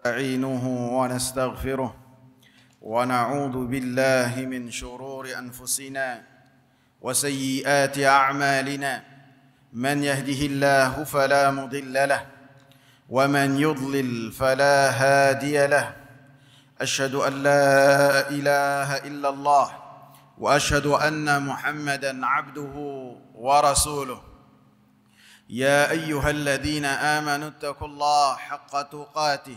نستعينه ونستغفره ونعوذ بالله من شرور أنفسنا وسيئات أعمالنا من يهده الله فلا مضل له ومن يضلل فلا هادي له أشهد أن لا إله إلا الله وأشهد أن محمدًا عبده ورسوله يا أيها الذين آمنوا اتقوا الله حق تقاته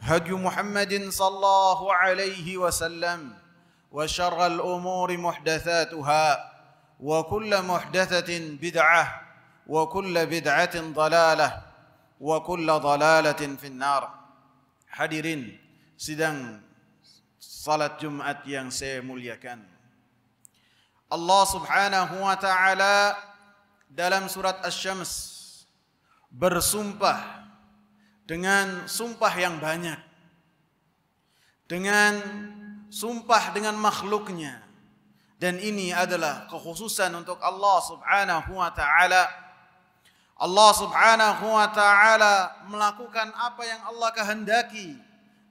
هدي محمد صلى الله عليه وسلم وشر الأمور محدثاتها وكل محدثة بدعة وكل بدعة ضلالة وكل ضلالة في النار حديرين سيدان صلاة جمعة ينسي مليكان الله سبحانه وتعالى دلم سورة الشمس برسومبه dengan sumpah yang banyak, dengan sumpah dengan makhluknya, dan ini adalah kekhususan untuk Allah Subhanahu wa Ta'ala. Allah Subhanahu wa Ta'ala melakukan apa yang Allah kehendaki,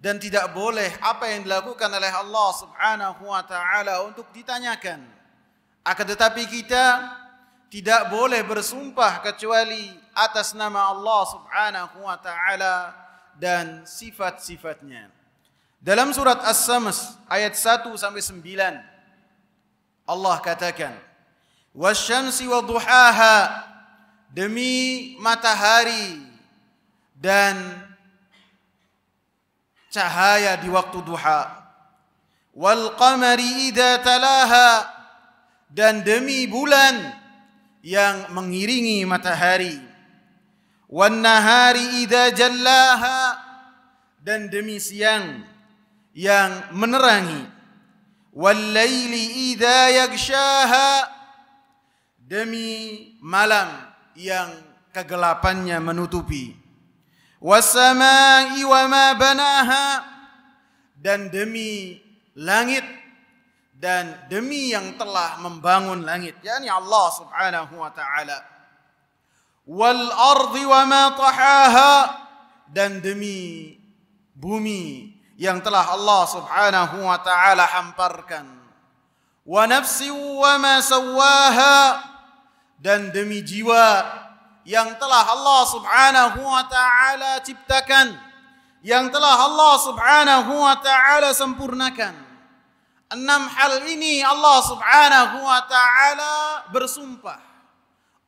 dan tidak boleh apa yang dilakukan oleh Allah Subhanahu wa Ta'ala untuk ditanyakan. Akan tetapi, kita tidak boleh bersumpah kecuali atas nama Allah Subhanahu wa taala dan sifat-sifatnya. Dalam surat As-Sams ayat 1 sampai 9 Allah katakan, "Wasyamsi wa duhaha" Demi matahari dan cahaya di waktu duha. Wal qamari idza talaha dan demi bulan yang mengiringi matahari wan nahari idza jallaha dan demi siang yang menerangi wal laili idza yaghshaha demi malam yang kegelapannya menutupi wa ma banaha dan demi langit dan demi yang telah membangun langit yakni Allah Subhanahu wa taala wal ardi wa ma tahaha dan demi bumi yang telah Allah Subhanahu wa taala hamparkan wa nafsi wa ma sawaha dan demi jiwa yang telah Allah Subhanahu wa taala ciptakan yang telah Allah Subhanahu wa taala sempurnakan Enam hal ini Allah Subhanahu wa taala bersumpah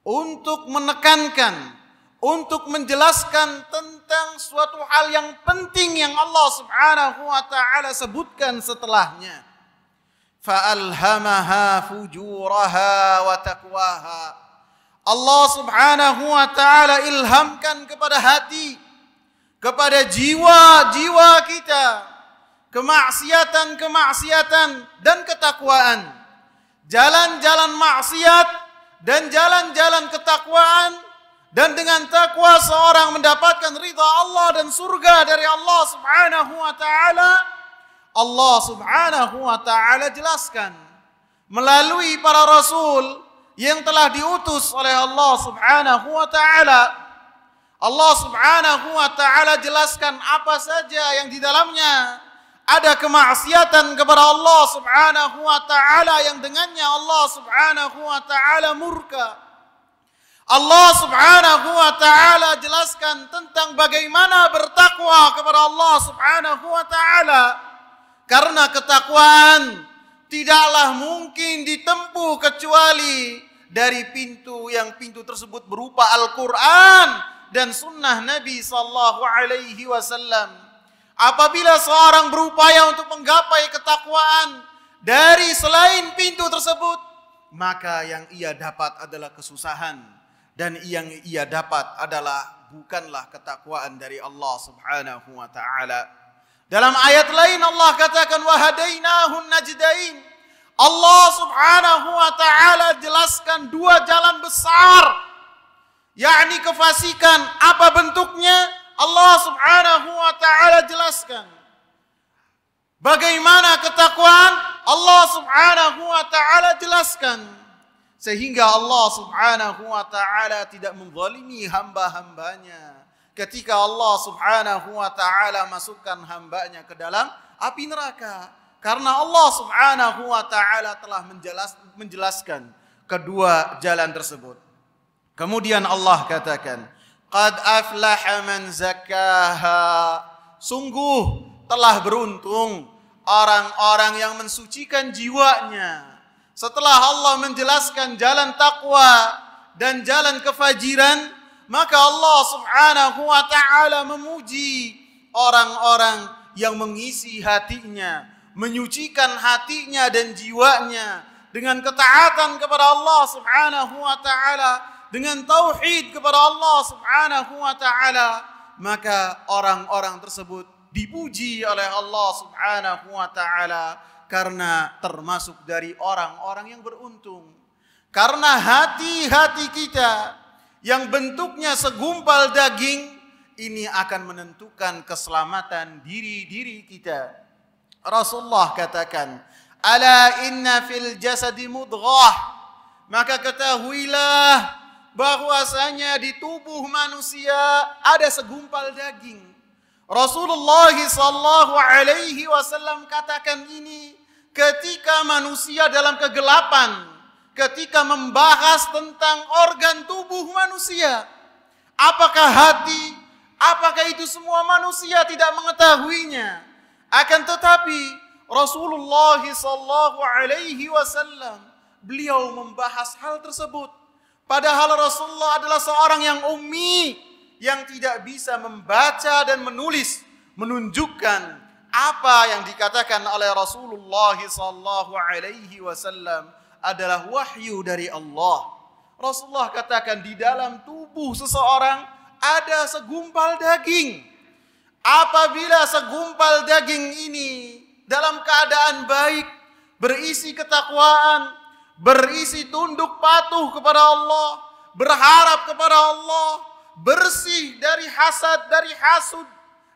untuk menekankan, untuk menjelaskan tentang suatu hal yang penting yang Allah Subhanahu wa taala sebutkan setelahnya. Fa'alhamaha fujuraha wa taqwaha. Allah Subhanahu wa taala ilhamkan kepada hati, kepada jiwa-jiwa kita kemaksiatan-kemaksiatan dan ketakwaan. Jalan-jalan maksiat dan jalan-jalan ketakwaan dan dengan takwa seorang mendapatkan ridha Allah dan surga dari Allah Subhanahu wa taala. Allah Subhanahu wa taala jelaskan melalui para rasul yang telah diutus oleh Allah Subhanahu wa taala. Allah Subhanahu wa taala jelaskan apa saja yang di dalamnya ada kemaksiatan kepada Allah Subhanahu wa taala yang dengannya Allah Subhanahu wa taala murka. Allah Subhanahu wa taala jelaskan tentang bagaimana bertakwa kepada Allah Subhanahu wa taala. Karena ketakwaan tidaklah mungkin ditempuh kecuali dari pintu yang pintu tersebut berupa Al-Qur'an dan sunnah Nabi sallallahu alaihi wasallam. Apabila seorang berupaya untuk menggapai ketakwaan dari selain pintu tersebut, maka yang ia dapat adalah kesusahan dan yang ia dapat adalah bukanlah ketakwaan dari Allah Subhanahu wa taala. Dalam ayat lain Allah katakan wahadainahun najdain. Allah Subhanahu wa taala jelaskan dua jalan besar yakni kefasikan apa bentuknya Allah Subhanahu wa taala jelaskan bagaimana ketakwaan Allah Subhanahu wa taala jelaskan sehingga Allah Subhanahu wa taala tidak menzalimi hamba-hambanya ketika Allah Subhanahu wa taala masukkan hambanya ke dalam api neraka karena Allah Subhanahu wa taala telah menjelas, menjelaskan kedua jalan tersebut. Kemudian Allah katakan, Qad aflaha man zakaha. Sungguh telah beruntung orang-orang yang mensucikan jiwanya. Setelah Allah menjelaskan jalan takwa dan jalan kefajiran, maka Allah Subhanahu wa taala memuji orang-orang yang mengisi hatinya, menyucikan hatinya dan jiwanya dengan ketaatan kepada Allah Subhanahu wa taala dengan tauhid kepada Allah Subhanahu wa taala, maka orang-orang tersebut dipuji oleh Allah Subhanahu wa taala karena termasuk dari orang-orang yang beruntung. Karena hati-hati kita yang bentuknya segumpal daging ini akan menentukan keselamatan diri-diri kita. Rasulullah katakan, "Ala inna fil jasadi mudghah." Maka ketahuilah bahwasanya di tubuh manusia ada segumpal daging. Rasulullah sallallahu alaihi wasallam katakan ini ketika manusia dalam kegelapan, ketika membahas tentang organ tubuh manusia. Apakah hati, apakah itu semua manusia tidak mengetahuinya? Akan tetapi Rasulullah sallallahu alaihi wasallam beliau membahas hal tersebut Padahal Rasulullah adalah seorang yang ummi yang tidak bisa membaca dan menulis menunjukkan apa yang dikatakan oleh Rasulullah sallallahu alaihi wasallam adalah wahyu dari Allah. Rasulullah katakan di dalam tubuh seseorang ada segumpal daging. Apabila segumpal daging ini dalam keadaan baik, berisi ketakwaan, berisi tunduk patuh kepada Allah, berharap kepada Allah, bersih dari hasad, dari hasud,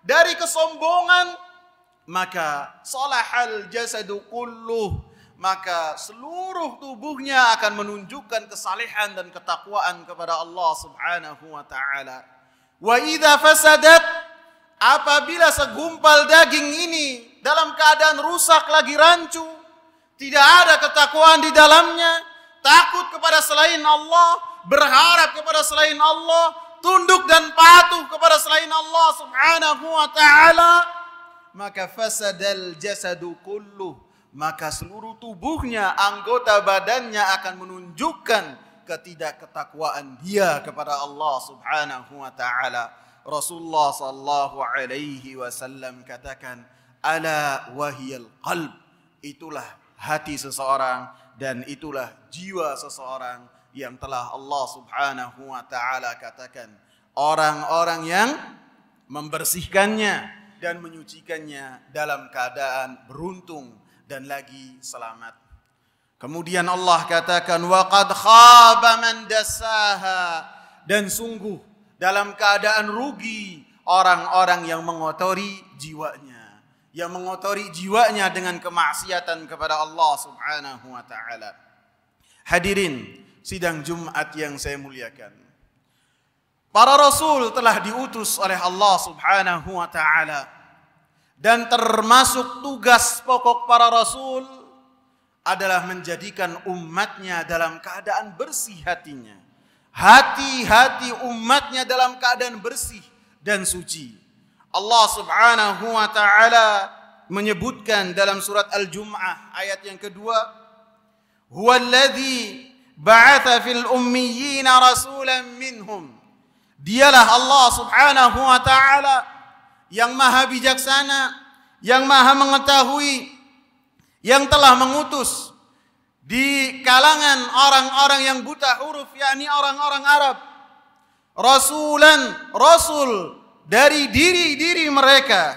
dari kesombongan, maka salahal jasadu kulluh, maka seluruh tubuhnya akan menunjukkan kesalehan dan ketakwaan kepada Allah Subhanahu wa taala. Wa idza fasadat apabila segumpal daging ini dalam keadaan rusak lagi rancu, tidak ada ketakwaan di dalamnya. Takut kepada selain Allah, berharap kepada selain Allah, tunduk dan patuh kepada selain Allah Subhanahu wa taala. Maka fasadal jasadu kullu, maka seluruh tubuhnya, anggota badannya akan menunjukkan ketidakketakwaan dia kepada Allah Subhanahu wa taala. Rasulullah sallallahu alaihi wasallam katakan, "Ala wahiyal qalb." Itulah hati seseorang dan itulah jiwa seseorang yang telah Allah Subhanahu wa taala katakan orang-orang yang membersihkannya dan menyucikannya dalam keadaan beruntung dan lagi selamat. Kemudian Allah katakan waqad khaba man dan sungguh dalam keadaan rugi orang-orang yang mengotori jiwanya yang mengotori jiwanya dengan kemaksiatan kepada Allah Subhanahu wa taala. Hadirin sidang Jumat yang saya muliakan. Para rasul telah diutus oleh Allah Subhanahu wa taala dan termasuk tugas pokok para rasul adalah menjadikan umatnya dalam keadaan bersih hatinya. Hati-hati umatnya dalam keadaan bersih dan suci Allah Subhanahu wa taala menyebutkan dalam surat Al-Jum'ah ayat yang kedua, "Huwallazi ba'atha fil ummiyin rasulan minhum." Dialah Allah Subhanahu wa taala yang maha bijaksana, yang maha mengetahui, yang telah mengutus di kalangan orang-orang yang buta huruf yakni orang-orang Arab rasulan rasul dari diri-diri mereka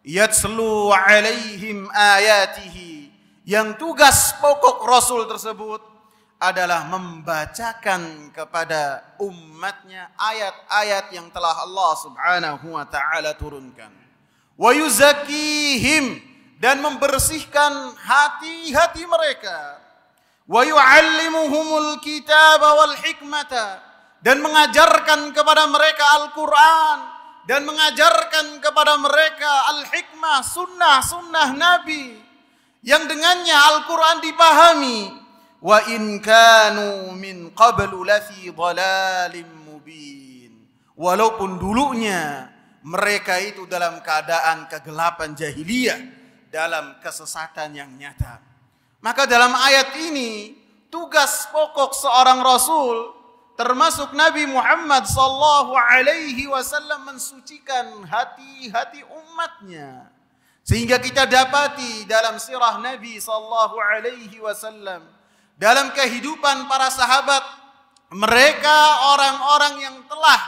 yatslu alaihim ayatihi yang tugas pokok Rasul tersebut adalah membacakan kepada umatnya ayat-ayat yang telah Allah Subhanahu wa taala turunkan. Wa yuzakihim dan membersihkan hati-hati mereka. Wa yuallimuhumul kitaba wal hikmata dan mengajarkan kepada mereka Al-Qur'an dan mengajarkan kepada mereka al-hikmah, sunnah-sunnah Nabi yang dengannya Al-Quran dipahami. Wa in kanu min qablu lafi dhalalim mubin. Walaupun dulunya mereka itu dalam keadaan kegelapan jahiliyah, dalam kesesatan yang nyata. Maka dalam ayat ini tugas pokok seorang rasul termasuk Nabi Muhammad sallallahu alaihi wasallam mensucikan hati-hati umatnya sehingga kita dapati dalam sirah Nabi sallallahu alaihi wasallam dalam kehidupan para sahabat mereka orang-orang yang telah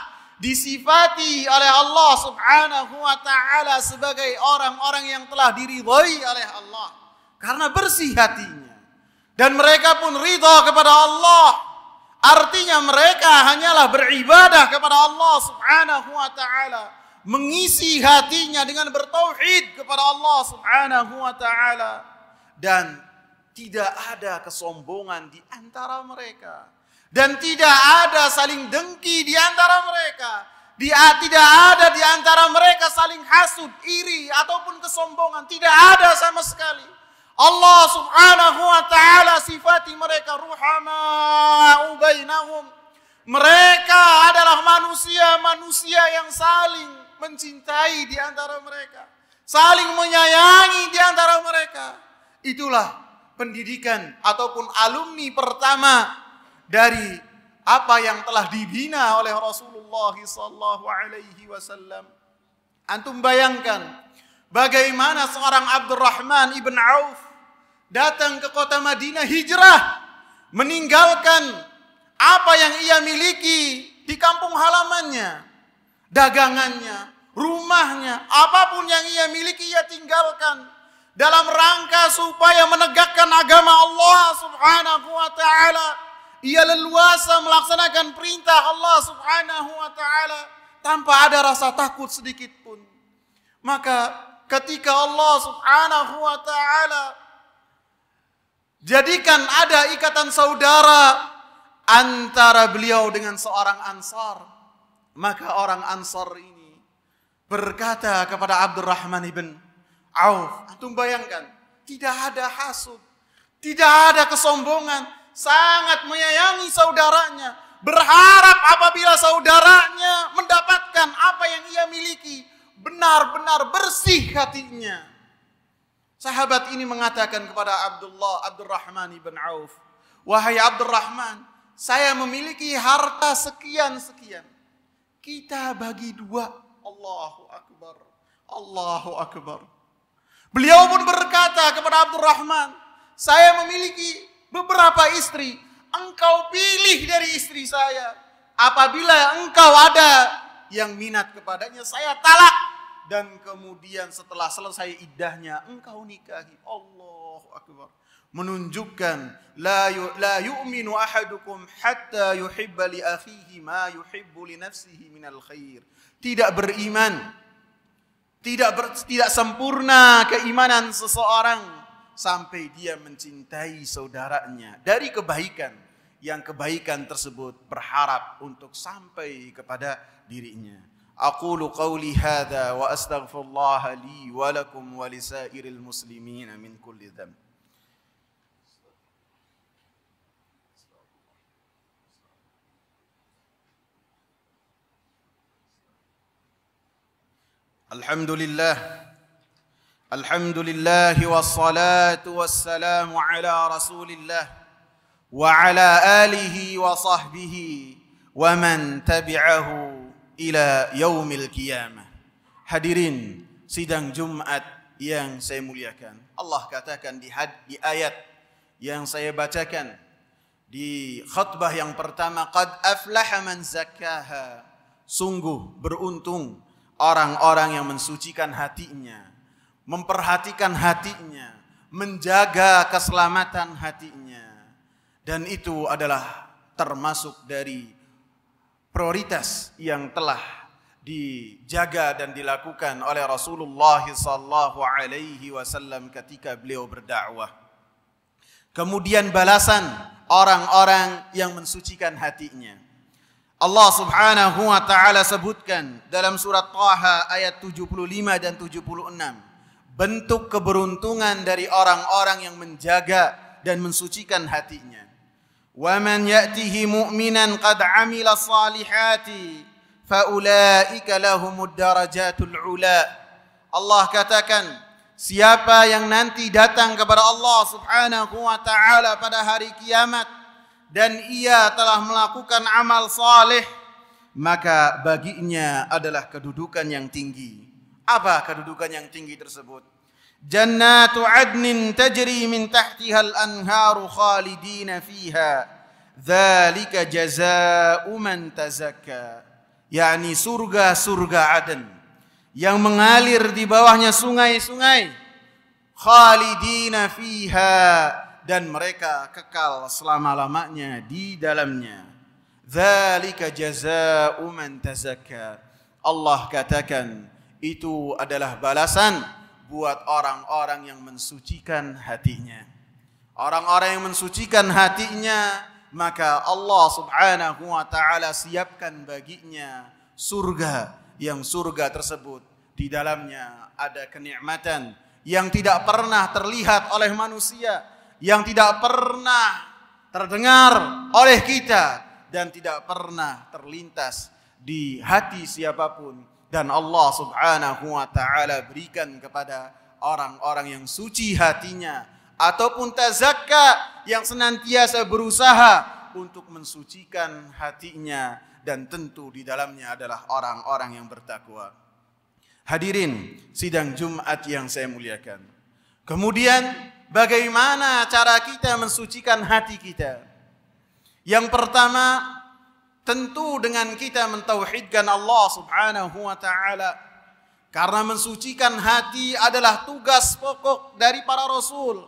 disifati oleh Allah Subhanahu wa taala sebagai orang-orang yang telah diridhai oleh Allah karena bersih hatinya dan mereka pun ridha kepada Allah Artinya mereka hanyalah beribadah kepada Allah Subhanahu wa taala, mengisi hatinya dengan bertauhid kepada Allah Subhanahu wa taala dan tidak ada kesombongan di antara mereka dan tidak ada saling dengki di antara mereka. Di, tidak ada di antara mereka saling hasud, iri ataupun kesombongan, tidak ada sama sekali. Allah subhanahu wa ta'ala sifati mereka ruhama'u bainahum. Mereka adalah manusia-manusia yang saling mencintai di antara mereka. Saling menyayangi di antara mereka. Itulah pendidikan ataupun alumni pertama dari apa yang telah dibina oleh Rasulullah sallallahu alaihi wasallam. Antum bayangkan bagaimana seorang Abdurrahman ibn Auf datang ke kota Madinah hijrah, meninggalkan apa yang ia miliki di kampung halamannya, dagangannya, rumahnya, apapun yang ia miliki ia tinggalkan dalam rangka supaya menegakkan agama Allah Subhanahu wa taala. Ia leluasa melaksanakan perintah Allah Subhanahu wa taala tanpa ada rasa takut sedikit pun. Maka ketika Allah Subhanahu wa taala Jadikan ada ikatan saudara antara beliau dengan seorang ansar. Maka orang ansar ini berkata kepada Abdurrahman ibn Auf. Antum bayangkan, tidak ada hasut, tidak ada kesombongan. Sangat menyayangi saudaranya. Berharap apabila saudaranya mendapatkan apa yang ia miliki. Benar-benar bersih hatinya Sahabat ini mengatakan kepada Abdullah Abdurrahman ibn Auf, "Wahai Abdurrahman, saya memiliki harta sekian-sekian. Kita bagi dua." Allahu akbar. Allahu akbar. Beliau pun berkata kepada Abdurrahman, "Saya memiliki beberapa istri. Engkau pilih dari istri saya. Apabila engkau ada yang minat kepadanya, saya talak." dan kemudian setelah selesai idahnya engkau nikahi. Allahu akbar. Menunjukkan la yu, la yu'minu ahadukum hatta yuhibba li akhihi ma yuhibbu li nafsihi minal khair. Tidak beriman tidak ber, tidak sempurna keimanan seseorang sampai dia mencintai saudaranya dari kebaikan yang kebaikan tersebut berharap untuk sampai kepada dirinya. اقول قولي هذا واستغفر الله لي ولكم ولسائر المسلمين من كل ذنب الحمد لله الحمد لله والصلاه والسلام على رسول الله وعلى اله وصحبه ومن تبعه ila yaumil qiyamah. Hadirin sidang Jumat yang saya muliakan. Allah katakan di, had, di ayat yang saya bacakan di khutbah yang pertama qad aflaha man zakkaha. Sungguh beruntung orang-orang yang mensucikan hatinya, memperhatikan hatinya, menjaga keselamatan hatinya. Dan itu adalah termasuk dari prioritas yang telah dijaga dan dilakukan oleh Rasulullah sallallahu alaihi wasallam ketika beliau berdakwah. Kemudian balasan orang-orang yang mensucikan hatinya. Allah Subhanahu wa taala sebutkan dalam surat Thaha ayat 75 dan 76 bentuk keberuntungan dari orang-orang yang menjaga dan mensucikan hatinya. ومن ياته مؤمنا قد عمل الصالحات فاولئك لهم الدرجات العلا Allah katakan siapa yang nanti datang kepada Allah Subhanahu wa taala pada hari kiamat dan ia telah melakukan amal saleh maka baginya adalah kedudukan yang tinggi apa kedudukan yang tinggi tersebut جنات عدن تجري من تحتها الأنهار خالدين فيها ذلك جزاء من تزكى yakni surga-surga Aden yang mengalir di bawahnya sungai-sungai khalidina fiha dan mereka kekal selama-lamanya di dalamnya dzalika jazaa'u man tazakka Allah katakan itu adalah balasan buat orang-orang yang mensucikan hatinya. Orang-orang yang mensucikan hatinya, maka Allah Subhanahu wa taala siapkan baginya surga yang surga tersebut di dalamnya ada kenikmatan yang tidak pernah terlihat oleh manusia, yang tidak pernah terdengar oleh kita dan tidak pernah terlintas di hati siapapun dan Allah Subhanahu wa taala berikan kepada orang-orang yang suci hatinya ataupun tazakka yang senantiasa berusaha untuk mensucikan hatinya dan tentu di dalamnya adalah orang-orang yang bertakwa. Hadirin sidang Jumat yang saya muliakan. Kemudian bagaimana cara kita mensucikan hati kita? Yang pertama Tentu dengan kita mentauhidkan Allah Subhanahu wa taala karena mensucikan hati adalah tugas pokok dari para rasul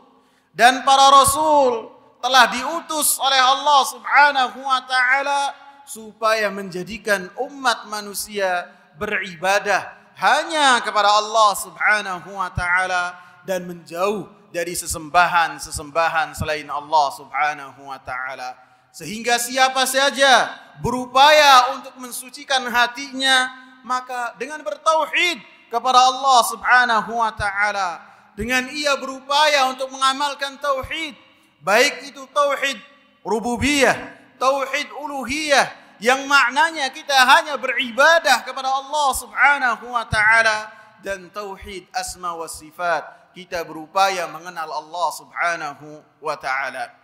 dan para rasul telah diutus oleh Allah Subhanahu wa taala supaya menjadikan umat manusia beribadah hanya kepada Allah Subhanahu wa taala dan menjauh dari sesembahan-sesembahan selain Allah Subhanahu wa taala. Sehingga siapa saja berupaya untuk mensucikan hatinya, maka dengan bertauhid kepada Allah Subhanahu wa taala, dengan ia berupaya untuk mengamalkan tauhid, baik itu tauhid rububiyah, tauhid uluhiyah yang maknanya kita hanya beribadah kepada Allah Subhanahu wa taala dan tauhid asma wa sifat. Kita berupaya mengenal Allah Subhanahu wa taala.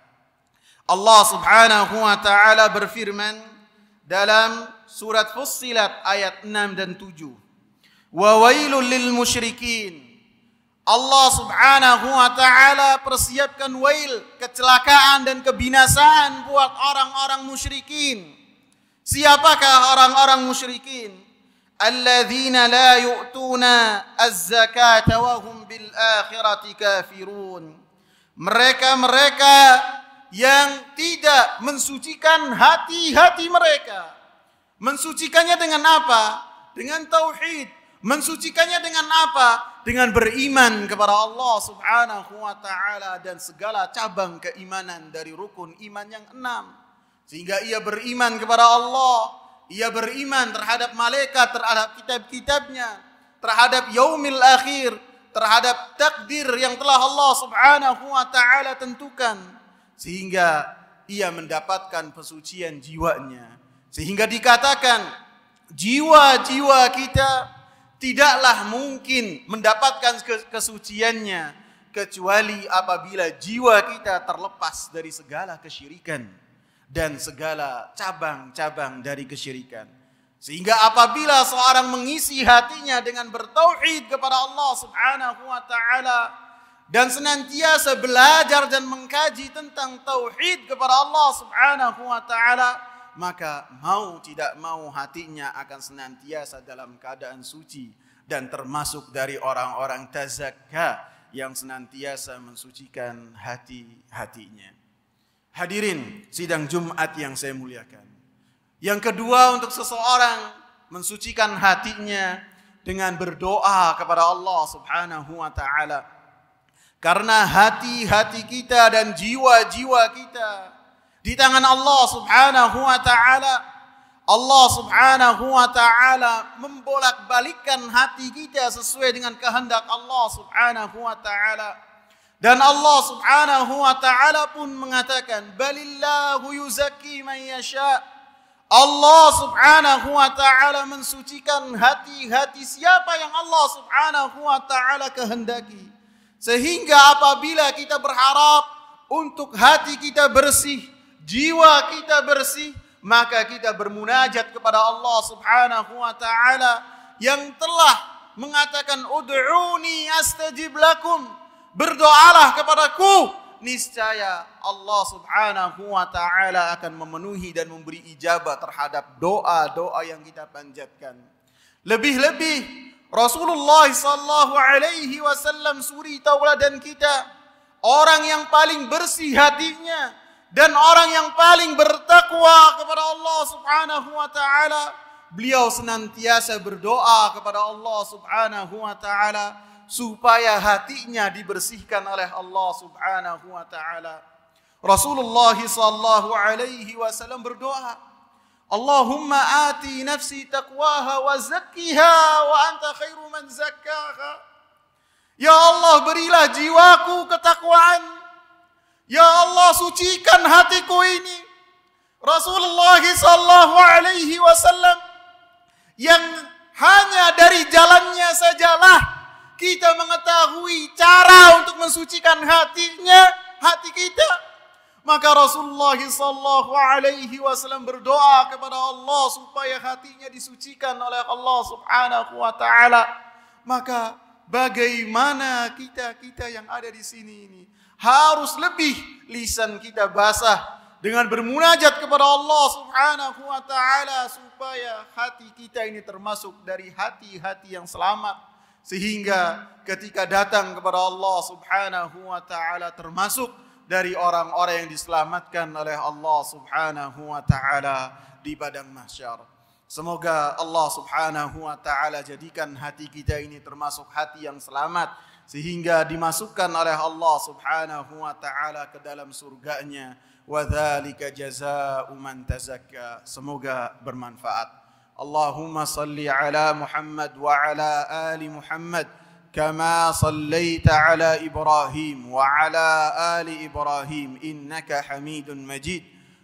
Allah Subhanahu wa taala berfirman dalam surat Fussilat ayat 6 dan 7. Wa wailul lil musyrikin. Allah Subhanahu wa taala persiapkan wail, kecelakaan dan kebinasaan buat orang-orang musyrikin. Siapakah orang-orang musyrikin? alladzina la yu'tuna az-zakata wa hum bil akhirati kafirun mereka-mereka yang tidak mensucikan hati-hati mereka. Mensucikannya dengan apa? Dengan tauhid. Mensucikannya dengan apa? Dengan beriman kepada Allah Subhanahu wa taala dan segala cabang keimanan dari rukun iman yang enam. Sehingga ia beriman kepada Allah, ia beriman terhadap malaikat, terhadap kitab-kitabnya, terhadap yaumil akhir, terhadap takdir yang telah Allah Subhanahu wa taala tentukan sehingga ia mendapatkan kesucian jiwanya. Sehingga dikatakan jiwa-jiwa kita tidaklah mungkin mendapatkan kesuciannya kecuali apabila jiwa kita terlepas dari segala kesyirikan dan segala cabang-cabang dari kesyirikan. Sehingga apabila seorang mengisi hatinya dengan bertauhid kepada Allah Subhanahu wa taala, dan senantiasa belajar dan mengkaji tentang tauhid kepada Allah Subhanahu wa taala, maka mau tidak mau hatinya akan senantiasa dalam keadaan suci dan termasuk dari orang-orang tazakka yang senantiasa mensucikan hati-hatinya. Hadirin sidang Jumat yang saya muliakan. Yang kedua untuk seseorang mensucikan hatinya dengan berdoa kepada Allah Subhanahu wa taala Karena hati-hati kita dan jiwa-jiwa kita di tangan Allah Subhanahu wa taala. Allah Subhanahu wa taala membolak-balikkan hati kita sesuai dengan kehendak Allah Subhanahu wa taala. Dan Allah Subhanahu wa taala pun mengatakan, "Balillahu yuzakki man yasha." Allah Subhanahu wa taala mensucikan hati-hati siapa yang Allah Subhanahu wa taala kehendaki. Sehingga apabila kita berharap untuk hati kita bersih, jiwa kita bersih, maka kita bermunajat kepada Allah Subhanahu wa taala yang telah mengatakan ud'uni astajib lakum berdoalah kepadaku niscaya Allah Subhanahu wa taala akan memenuhi dan memberi ijabah terhadap doa-doa yang kita panjatkan lebih-lebih Rasulullah sallallahu alaihi wasallam suri tauladan kita orang yang paling bersih hatinya dan orang yang paling bertakwa kepada Allah Subhanahu wa taala beliau senantiasa berdoa kepada Allah Subhanahu wa taala supaya hatinya dibersihkan oleh Allah Subhanahu wa taala Rasulullah sallallahu alaihi wasallam berdoa Allahumma ati nafsi taqwaha wa zakkiha wa anta khairu man zakkaha. Ya Allah berilah jiwaku ketakwaan. Ya Allah sucikan hatiku ini. Rasulullah sallallahu alaihi wasallam yang hanya dari jalannya sajalah kita mengetahui cara untuk mensucikan hatinya, hati kita. Maka Rasulullah sallallahu alaihi wasallam berdoa kepada Allah supaya hatinya disucikan oleh Allah Subhanahu wa taala. Maka bagaimana kita-kita yang ada di sini ini harus lebih lisan kita basah dengan bermunajat kepada Allah Subhanahu wa taala supaya hati kita ini termasuk dari hati-hati yang selamat sehingga ketika datang kepada Allah Subhanahu wa taala termasuk dari orang-orang yang diselamatkan oleh Allah Subhanahu wa taala di padang mahsyar. Semoga Allah Subhanahu wa taala jadikan hati kita ini termasuk hati yang selamat sehingga dimasukkan oleh Allah Subhanahu wa taala ke dalam surganya. Wa dzalika jazaa'u man tazakka. Semoga bermanfaat. Allahumma salli ala Muhammad wa ala ali Muhammad. كما صليت على ابراهيم وعلى ال ابراهيم انك حميد مجيد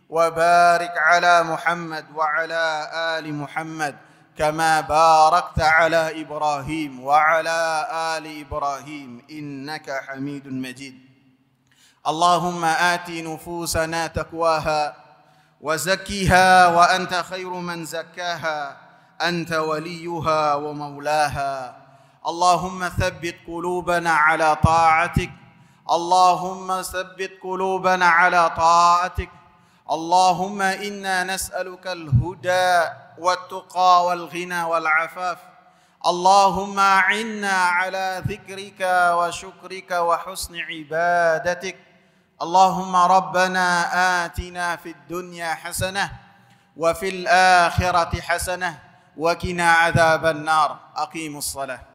وبارك على محمد وعلى ال محمد كما باركت على ابراهيم وعلى ال ابراهيم انك حميد مجيد اللهم ات نفوسنا تقواها وزكها وانت خير من زكاها انت وليها ومولاها اللهم ثبت قلوبنا على طاعتك اللهم ثبت قلوبنا على طاعتك اللهم انا نسالك الهدى والتقى والغنى والعفاف اللهم اعنا على ذكرك وشكرك وحسن عبادتك اللهم ربنا اتنا في الدنيا حسنه وفي الاخره حسنه وقنا عذاب النار اقيموا الصلاه